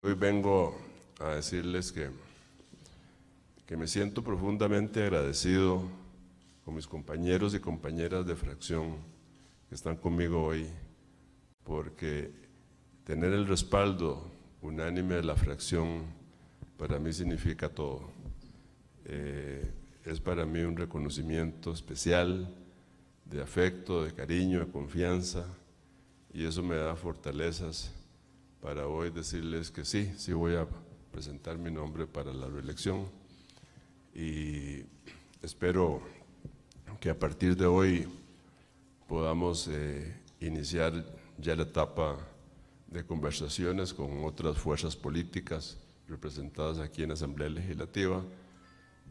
Hoy vengo a decirles que, que, me siento profundamente agradecido con mis compañeros y compañeras de fracción que están conmigo hoy, porque tener el respaldo unánime de la fracción para mí significa todo. Eh, es para mí un reconocimiento especial de afecto, de cariño, de confianza, y eso me da fortalezas para hoy decirles que sí, sí voy a presentar mi nombre para la reelección y espero que a partir de hoy podamos eh, iniciar ya la etapa de conversaciones con otras fuerzas políticas representadas aquí en la Asamblea Legislativa.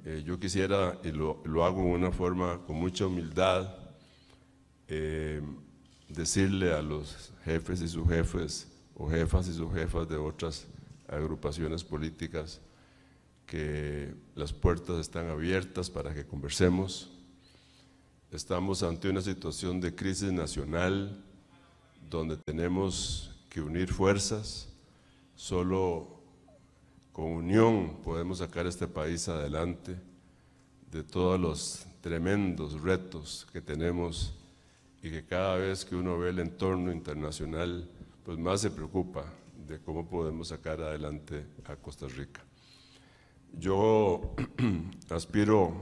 Eh, yo quisiera, y lo, hago de una forma con mucha humildad, eh, decirle a los jefes y sus jefes o jefas y subjefas de otras agrupaciones políticas, que las puertas están abiertas para que conversemos. Estamos ante una situación de crisis nacional donde tenemos que unir fuerzas. Solo con unión podemos sacar este país adelante de todos los tremendos retos que tenemos y que cada vez que uno ve el entorno internacional pues más se preocupa de cómo podemos sacar adelante a Costa Rica. Yo aspiro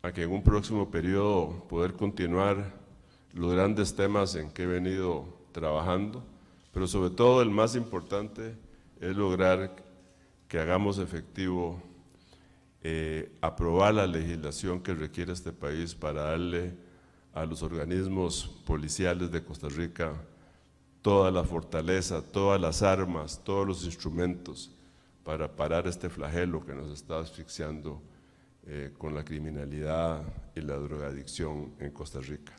a que en un próximo periodo poder continuar los grandes temas en que he venido trabajando, pero sobre todo el más importante es lograr que hagamos efectivo eh, aprobar la legislación que requiere este país para darle a los organismos policiales de Costa Rica toda la fortaleza, todas las armas, todos los instrumentos para parar este flagelo que nos está asfixiando eh, con la criminalidad y la drogadicción en Costa Rica.